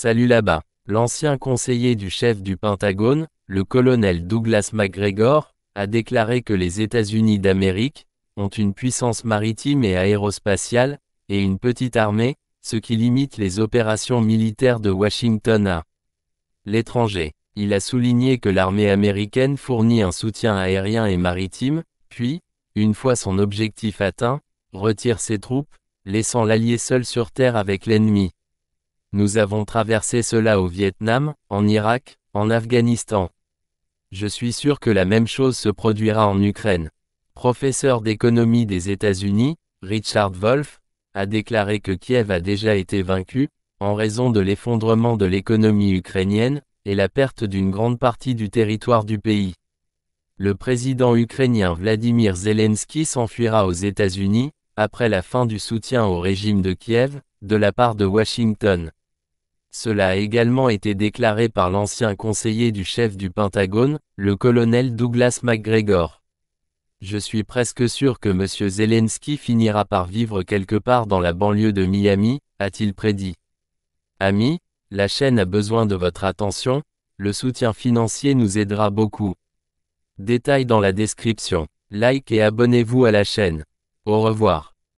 Salut là-bas. L'ancien conseiller du chef du Pentagone, le colonel Douglas McGregor, a déclaré que les États-Unis d'Amérique ont une puissance maritime et aérospatiale, et une petite armée, ce qui limite les opérations militaires de Washington à l'étranger. Il a souligné que l'armée américaine fournit un soutien aérien et maritime, puis, une fois son objectif atteint, retire ses troupes, laissant l'allié seul sur Terre avec l'ennemi. Nous avons traversé cela au Vietnam, en Irak, en Afghanistan. Je suis sûr que la même chose se produira en Ukraine. Professeur d'économie des États-Unis, Richard Wolff, a déclaré que Kiev a déjà été vaincu, en raison de l'effondrement de l'économie ukrainienne, et la perte d'une grande partie du territoire du pays. Le président ukrainien Vladimir Zelensky s'enfuira aux États-Unis, après la fin du soutien au régime de Kiev, de la part de Washington. Cela a également été déclaré par l'ancien conseiller du chef du Pentagone, le colonel Douglas MacGregor. Je suis presque sûr que M. Zelensky finira par vivre quelque part dans la banlieue de Miami, a-t-il prédit. Ami, la chaîne a besoin de votre attention, le soutien financier nous aidera beaucoup. Détails dans la description. Like et abonnez-vous à la chaîne. Au revoir.